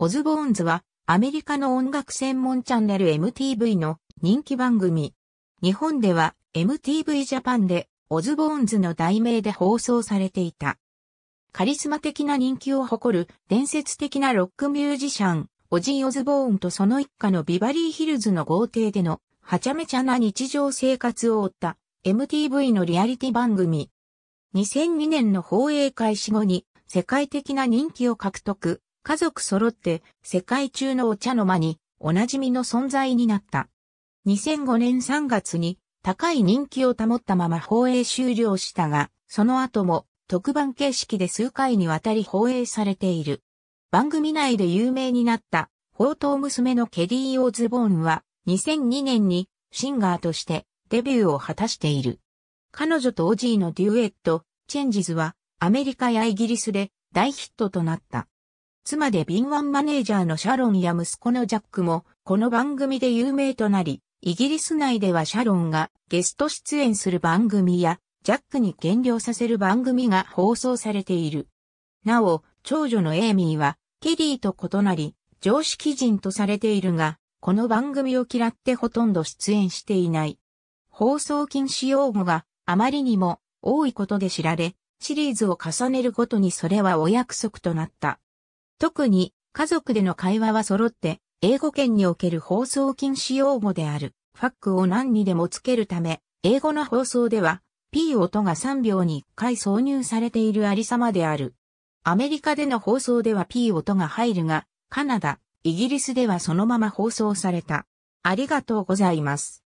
オズボーンズはアメリカの音楽専門チャンネル MTV の人気番組。日本では MTV ジャパンでオズボーンズの題名で放送されていた。カリスマ的な人気を誇る伝説的なロックミュージシャン、オジー・オズボーンとその一家のビバリーヒルズの豪邸でのはちゃめちゃな日常生活を追った MTV のリアリティ番組。2002年の放映開始後に世界的な人気を獲得。家族揃って世界中のお茶の間におなじみの存在になった。2005年3月に高い人気を保ったまま放映終了したが、その後も特番形式で数回にわたり放映されている。番組内で有名になった宝刀娘のケリー・オズボーンは2002年にシンガーとしてデビューを果たしている。彼女とオジーのデュエット、チェンジズはアメリカやイギリスで大ヒットとなった。妻で敏腕マネージャーのシャロンや息子のジャックも、この番組で有名となり、イギリス内ではシャロンがゲスト出演する番組や、ジャックに減量させる番組が放送されている。なお、長女のエイミーは、ケリーと異なり、常識人とされているが、この番組を嫌ってほとんど出演していない。放送禁止用語があまりにも多いことで知られ、シリーズを重ねるごとにそれはお約束となった。特に家族での会話は揃って、英語圏における放送禁止用語である、ファックを何にでもつけるため、英語の放送では、P 音が3秒に1回挿入されているありさまである。アメリカでの放送では P 音が入るが、カナダ、イギリスではそのまま放送された。ありがとうございます。